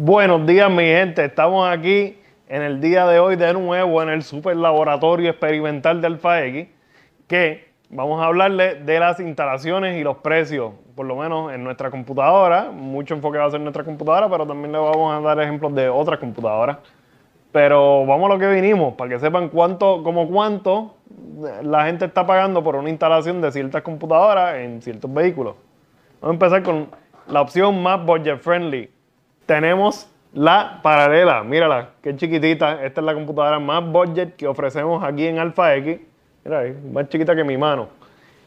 Buenos días, mi gente. Estamos aquí en el día de hoy de nuevo en el Super Laboratorio Experimental de Alfa X, que vamos a hablarle de las instalaciones y los precios, por lo menos en nuestra computadora. Mucho enfoque va a ser en nuestra computadora, pero también le vamos a dar ejemplos de otras computadoras. Pero vamos a lo que vinimos, para que sepan cuánto, como cuánto la gente está pagando por una instalación de ciertas computadoras en ciertos vehículos. Vamos a empezar con la opción más budget friendly tenemos la paralela. Mírala, qué chiquitita. Esta es la computadora más budget que ofrecemos aquí en Alpha X. Mira más chiquita que mi mano.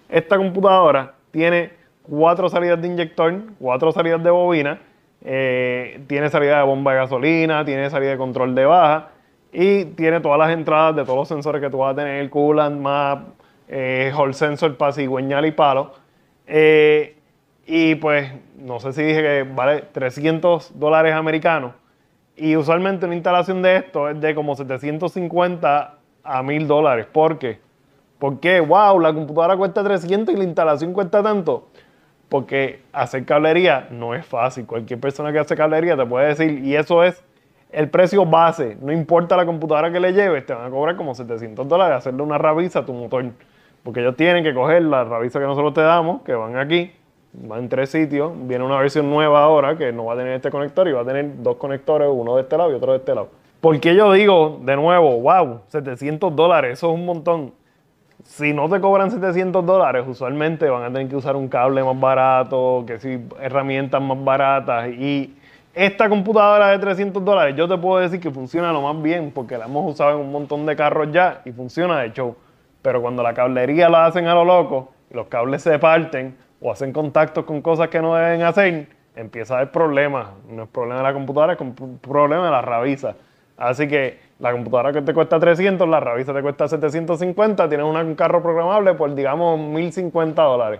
Esta computadora tiene cuatro salidas de inyector, cuatro salidas de bobina, eh, tiene salida de bomba de gasolina, tiene salida de control de baja y tiene todas las entradas de todos los sensores que tú vas a tener, coolant, map, eh, hall sensor, pasigüeñal y palo. Eh, y pues, no sé si dije que vale 300 dólares americanos. Y usualmente una instalación de esto es de como 750 a 1000 dólares. ¿Por qué? ¿Por qué? ¡Wow! La computadora cuesta 300 y la instalación cuesta tanto. Porque hacer cablería no es fácil. Cualquier persona que hace cablería te puede decir, y eso es el precio base. No importa la computadora que le lleves, te van a cobrar como 700 dólares hacerle una rabiza a tu motor. Porque ellos tienen que coger la rabiza que nosotros te damos, que van aquí, va en tres sitios. Viene una versión nueva ahora que no va a tener este conector y va a tener dos conectores, uno de este lado y otro de este lado. ¿Por qué yo digo, de nuevo, wow, 700 dólares, eso es un montón? Si no te cobran 700 dólares, usualmente van a tener que usar un cable más barato, que si herramientas más baratas. Y esta computadora de 300 dólares, yo te puedo decir que funciona lo más bien, porque la hemos usado en un montón de carros ya y funciona de show. Pero cuando la cablería la hacen a lo loco, y los cables se parten, o hacen contactos con cosas que no deben hacer, empieza a haber problemas. No es problema de la computadora, es problema de la rabiza. Así que la computadora que te cuesta 300, la rabiza te cuesta 750, tienes un carro programable por, digamos, 1050 dólares,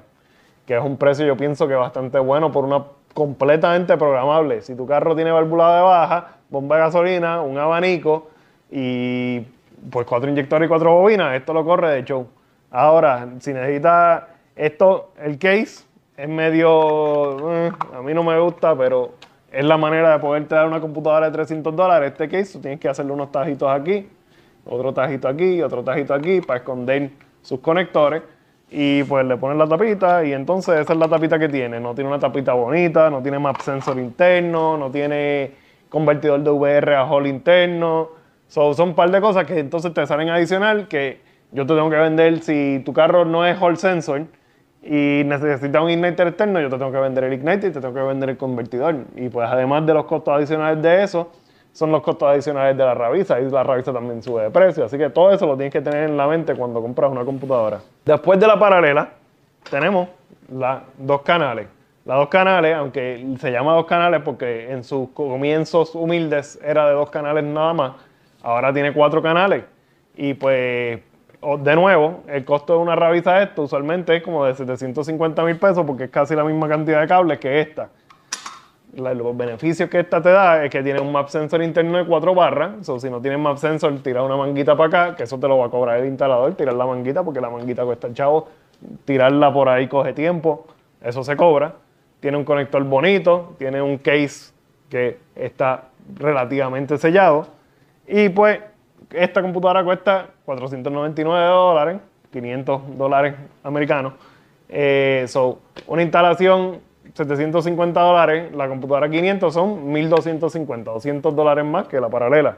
que es un precio yo pienso que bastante bueno por una completamente programable. Si tu carro tiene válvula de baja, bomba de gasolina, un abanico y pues cuatro inyectores y cuatro bobinas, esto lo corre de show. Ahora, si necesitas esto, el case es medio, eh, a mí no me gusta, pero es la manera de poder dar una computadora de 300 dólares. Este case, tú tienes que hacerle unos tajitos aquí, otro tajito aquí, otro tajito aquí, para esconder sus conectores. Y pues le pones la tapita y entonces esa es la tapita que tiene. No tiene una tapita bonita, no tiene map sensor interno, no tiene convertidor de VR a hall interno. son un par de cosas que entonces te salen adicional que yo te tengo que vender si tu carro no es hall sensor y necesitas un igniter externo, yo te tengo que vender el igniter y te tengo que vender el convertidor. Y pues además de los costos adicionales de eso, son los costos adicionales de la ravisa y la ravisa también sube de precio. Así que todo eso lo tienes que tener en la mente cuando compras una computadora. Después de la paralela, tenemos las dos canales. Las dos canales, aunque se llama dos canales porque en sus comienzos humildes era de dos canales nada más, ahora tiene cuatro canales. Y pues de nuevo, el costo de una ravisa esto usualmente es como de 750 mil pesos porque es casi la misma cantidad de cables que esta. Los beneficios que esta te da es que tiene un map sensor interno de 4 barras. O si no tienes map sensor, tira una manguita para acá, que eso te lo va a cobrar el instalador, tirar la manguita porque la manguita cuesta el chavo. Tirarla por ahí coge tiempo, eso se cobra. Tiene un conector bonito, tiene un case que está relativamente sellado. Y pues esta computadora cuesta 499 dólares, 500 dólares americanos. Eh, una instalación, 750 dólares, la computadora 500 son 1250, 200 dólares más que la paralela.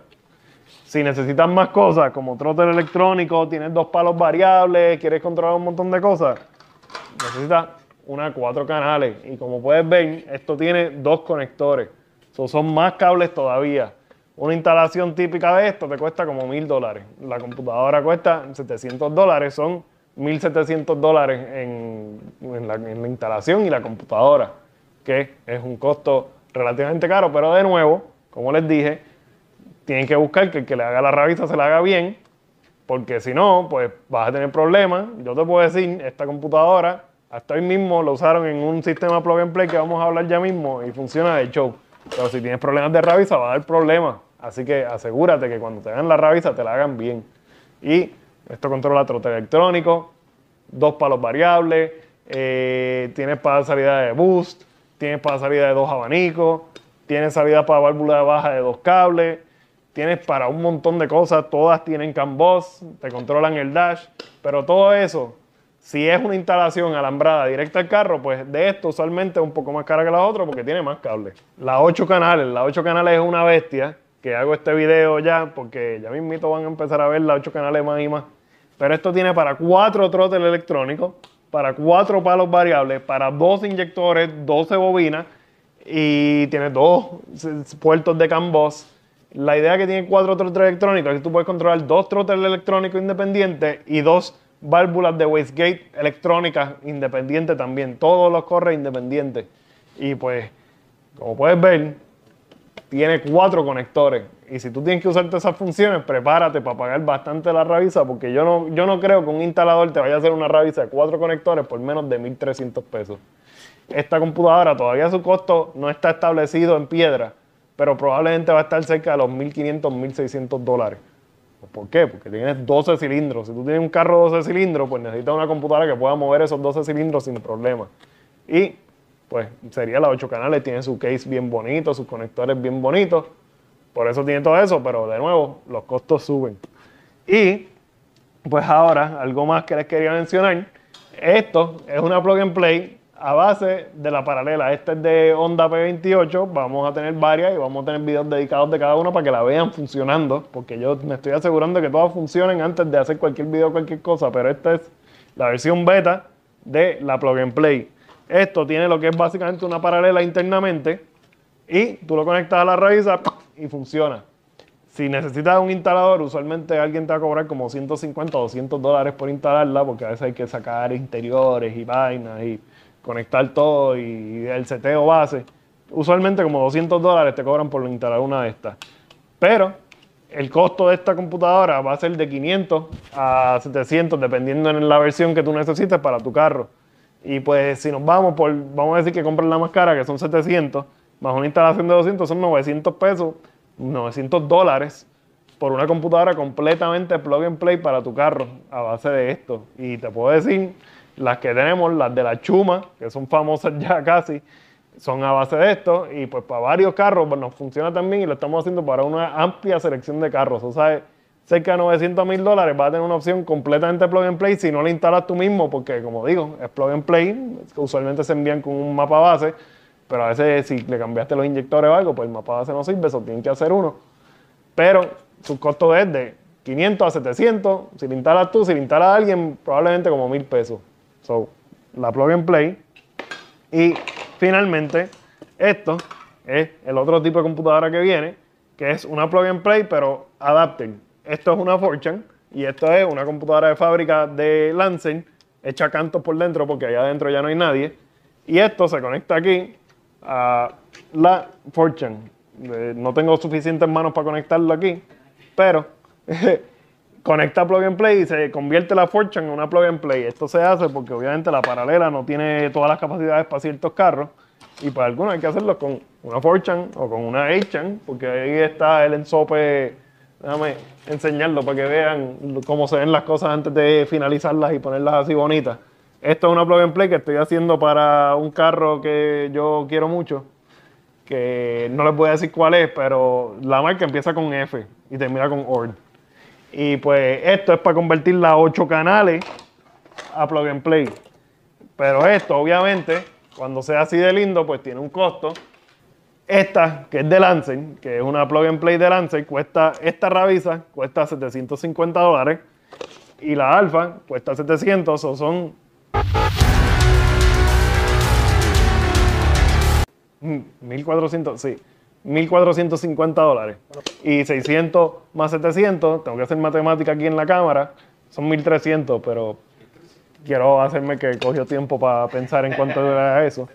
Si necesitas más cosas, como troter electrónico, tienes dos palos variables, quieres controlar un montón de cosas, necesitas una cuatro canales. Y como puedes ver, esto tiene dos conectores. son más cables todavía. Una instalación típica de esto te cuesta como mil dólares. La computadora cuesta 700 dólares, son 1.700 dólares en, la, instalación y la computadora, que es un costo relativamente caro, pero de nuevo, como les dije, tienen que buscar que el que le haga la revista se la haga bien, porque si no, pues vas a tener problemas. Yo te puedo decir, esta computadora hasta hoy mismo lo usaron en un sistema plug and play que vamos a hablar ya mismo y funciona de show. Pero si tienes problemas de rabiza, va a dar problemas. Así que asegúrate que cuando te hagan la rabiza, te la hagan bien. Y esto controla trote electrónico, dos palos variables, eh, tienes para salida de boost, tienes para salida de dos abanicos, tienes salida para válvula de baja de dos cables, tienes para un montón de cosas, todas tienen CAN te controlan el dash, pero todo eso si es una instalación alambrada directa al carro, pues de esto usualmente es un poco más cara que la otra porque tiene más cables. Las 8 canales, la 8 canales es una bestia que hago este video ya porque ya mismito van a empezar a ver la 8 canales más y más. Pero esto tiene para cuatro trotes electrónicos, para cuatro palos variables, para dos inyectores, 12 bobinas y tiene dos puertos de CAN La idea que tiene cuatro trotes electrónicos es que tú puedes controlar dos trotes electrónicos independientes y dos válvulas de wastegate electrónicas independiente también. Todos los corre independientes Y pues, como puedes ver, tiene cuatro conectores. Y si tú tienes que usarte esas funciones, prepárate para pagar bastante la ravisa, porque yo no, yo no creo que un instalador te vaya a hacer una ravisa de cuatro conectores por menos de 1.300 pesos. Esta computadora todavía su costo no está establecido en piedra, pero probablemente va a estar cerca de los 1.500, 1.600 dólares. Pues, ¿Por qué? Porque tienes 12 cilindros. Si tú tienes un carro de 12 cilindros, pues necesitas una computadora que pueda mover esos 12 cilindros sin problema. Y pues sería la 8 canales, tiene su case bien bonito, sus conectores bien bonitos. Por eso tiene todo eso, pero de nuevo, los costos suben. Y pues ahora, algo más que les quería mencionar. Esto es una plug and play a base de la paralela. Esta es de Onda P28, vamos a tener varias y vamos a tener videos dedicados de cada una para que la vean funcionando, porque yo me estoy asegurando que todas funcionen antes de hacer cualquier video o cualquier cosa, pero esta es la versión beta de la Plug and Play. Esto tiene lo que es básicamente una paralela internamente y tú lo conectas a la raíz y funciona. Si necesitas un instalador, usualmente alguien te va a cobrar como 150 o 200 dólares por instalarla, porque a veces hay que sacar interiores y vainas y conectar todo y el seteo base. Usualmente como 200 dólares te cobran por instalar una de estas. Pero el costo de esta computadora va a ser de 500 a 700, dependiendo en la versión que tú necesites para tu carro. Y pues si nos vamos por, vamos a decir que compras la más cara, que son 700, más una instalación de 200 son 900 pesos, 900 dólares por una computadora completamente plug and play para tu carro a base de esto. Y te puedo decir las que tenemos, las de la Chuma, que son famosas ya casi, son a base de esto. Y pues para varios carros pues, nos funciona también y lo estamos haciendo para una amplia selección de carros. O sea, cerca de 900 mil dólares va a tener una opción completamente plug and play si no la instalas tú mismo, porque como digo, es plug and play, usualmente se envían con un mapa base, pero a veces si le cambiaste los inyectores o algo, pues el mapa base no sirve, eso tienen que hacer uno. Pero su costo es de 500 a 700, si le instalas tú, si le instala a alguien, probablemente como mil pesos. So, la plug and play. Y finalmente, esto es el otro tipo de computadora que viene, que es una plug and play, pero adapten. Esto es una Fortune y esto es una computadora de fábrica de Lancen, hecha cantos por dentro porque allá adentro ya no hay nadie. Y esto se conecta aquí a la Fortune. Eh, no tengo suficientes manos para conectarlo aquí, pero eh, conecta plug and play y se convierte la Fortune en una plug and play. Esto se hace porque obviamente la paralela no tiene todas las capacidades para ciertos carros y para algunos hay que hacerlo con una Fortune o con una H-Chan porque ahí está el ensope. Déjame enseñarlo para que vean cómo se ven las cosas antes de finalizarlas y ponerlas así bonitas. Esto es una plug and play que estoy haciendo para un carro que yo quiero mucho, que no les voy a decir cuál es, pero la marca empieza con F y termina con Ord. Y pues esto es para convertir las 8 canales a plug and play. Pero esto, obviamente, cuando sea así de lindo, pues tiene un costo. Esta, que es de Lancer, que es una plug and play de Lancer, cuesta, esta Ravisa cuesta 750 dólares. Y la Alfa cuesta 700, o son... 1400, sí. 1.450 dólares. Y 600 más 700, tengo que hacer matemática aquí en la cámara, son 1.300, pero quiero hacerme que cogió tiempo para pensar en cuánto dura eso.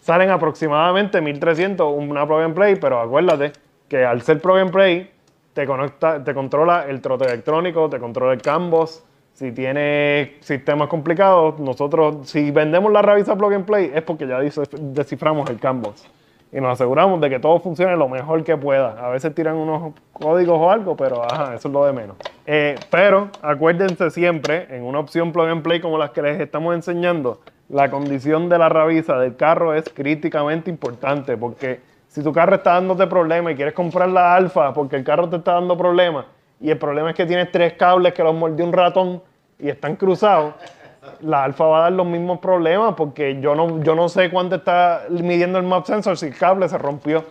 Salen aproximadamente 1.300 una Plug and Play, pero acuérdate que al ser Plug and Play, te, conecta, te controla el trote electrónico, te controla el canvas, si tiene sistemas complicados, nosotros, si vendemos la revista Plug and Play, es porque ya desciframos el Canvas y nos aseguramos de que todo funcione lo mejor que pueda. A veces tiran unos códigos o algo, pero eso es lo de menos. Eh, pero acuérdense siempre, en una opción plug and play como las que les estamos enseñando, la condición de la rabiza del carro es críticamente importante porque si tu carro está dándote problemas y quieres comprar la alfa porque el carro te está dando problemas y el problema es que tienes tres cables que los mordió un ratón y están cruzados, la alfa va a dar los mismos problemas porque yo no, yo no sé cuándo está midiendo el map sensor si el cable se rompió.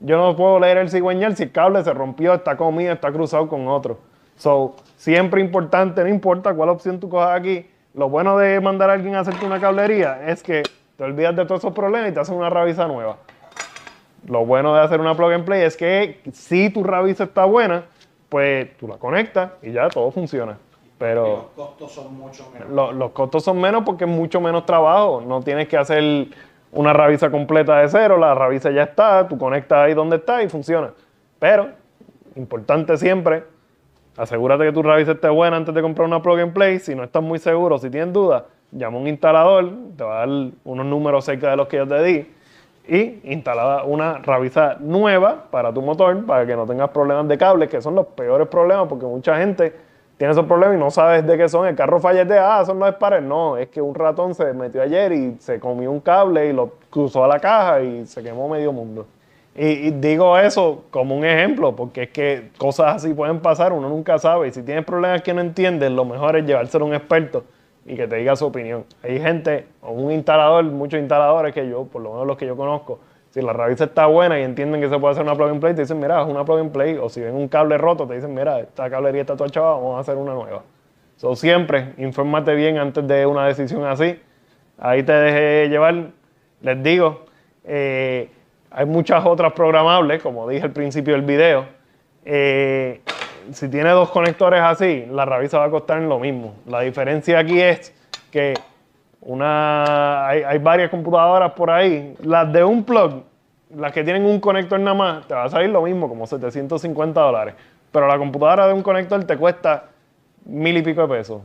Yo no puedo leer el cigüeñal si el cable se rompió, está comido, está cruzado con otro. So, siempre importante, no importa cuál opción tú cojas aquí. Lo bueno de mandar a alguien a hacerte una cablería es que te olvidas de todos esos problemas y te haces una rabiza nueva. Lo bueno de hacer una plug and play es que si tu rabiza está buena, pues tú la conectas y ya todo funciona. Pero los costos son mucho menos. los costos son menos porque es mucho menos trabajo. No tienes que hacer una ravisa completa de cero, la ravisa ya está, tú conectas ahí donde está y funciona. Pero, importante siempre, asegúrate que tu ravisa esté buena antes de comprar una plug and play. Si no estás muy seguro, si tienes dudas, llama a un instalador, te va a dar unos números cerca de los que yo te di y instalada una ravisa nueva para tu motor para que no tengas problemas de cables, que son los peores problemas porque mucha gente tienes esos problema y no sabes de qué son. El carro falla ah, eso no es para No, es que un ratón se metió ayer y se comió un cable y lo cruzó a la caja y se quemó medio mundo. Y, y, digo eso como un ejemplo, porque es que cosas así pueden pasar, uno nunca sabe. Y si tienes problemas que no entiendes, lo mejor es llevárselo a un experto y que te diga su opinión. Hay gente, o un instalador, muchos instaladores que yo, por lo menos los que yo conozco, si la raíz está buena y entienden que se puede hacer una plug and play, te dicen, mira, es una plug and play. O si ven un cable roto, te dicen, mira, esta cablería está toda chava, vamos a hacer una nueva. So, siempre, infórmate bien antes de una decisión así. Ahí te dejé llevar. Les digo, eh, hay muchas otras programables, como dije al principio del video. Eh, si tiene dos conectores así, la rabiza va a costar lo mismo. La diferencia aquí es que una, hay, varias computadoras por ahí. Las de un plug, las que tienen un conector nada más, te va a salir lo mismo, como 750 dólares. Pero la computadora de un conector te cuesta mil y pico de pesos.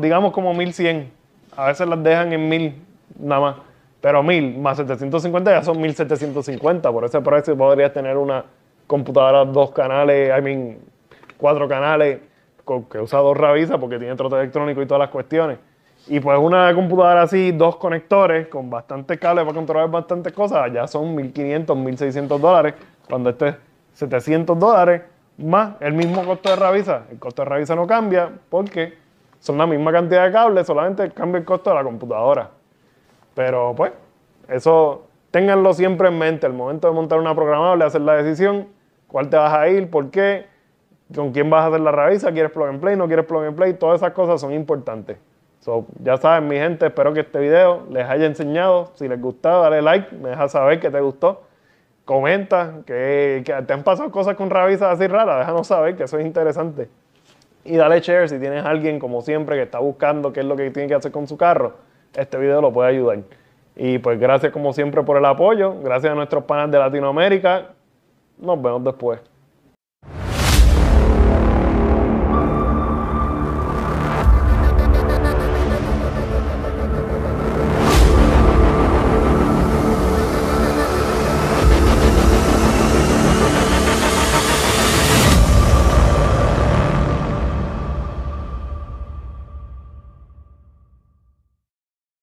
Digamos como 1100. A veces las dejan en mil nada más. Pero mil más 750 ya son 1750. Por ese precio podrías tener una computadora dos canales, I mean, cuatro canales, que usa dos ravisas porque tiene trote electrónico y todas las cuestiones. Y pues una computadora así, dos conectores con bastantes cables para controlar bastantes cosas, ya son 1500, 1600 dólares, cuando este es 700 dólares más el mismo costo de revisa, El costo de revisa no cambia porque son la misma cantidad de cables, solamente cambia el costo de la computadora. Pero pues, eso ténganlo siempre en mente. El momento de montar una programable, hacer la decisión, cuál te vas a ir, por qué, con quién vas a hacer la revisa, quieres plug and play, no quieres plug and play, todas esas cosas son importantes ya saben, mi gente, espero que este video les haya enseñado. Si les gustó, dale like, me deja saber que te gustó. Comenta que, te han pasado cosas con rabizas así raras, déjanos saber que eso es interesante. Y dale share si tienes a alguien, como siempre, que está buscando qué es lo que tiene que hacer con su carro. Este video lo puede ayudar. Y pues gracias como siempre por el apoyo, gracias a nuestros panas de Latinoamérica. Nos vemos después.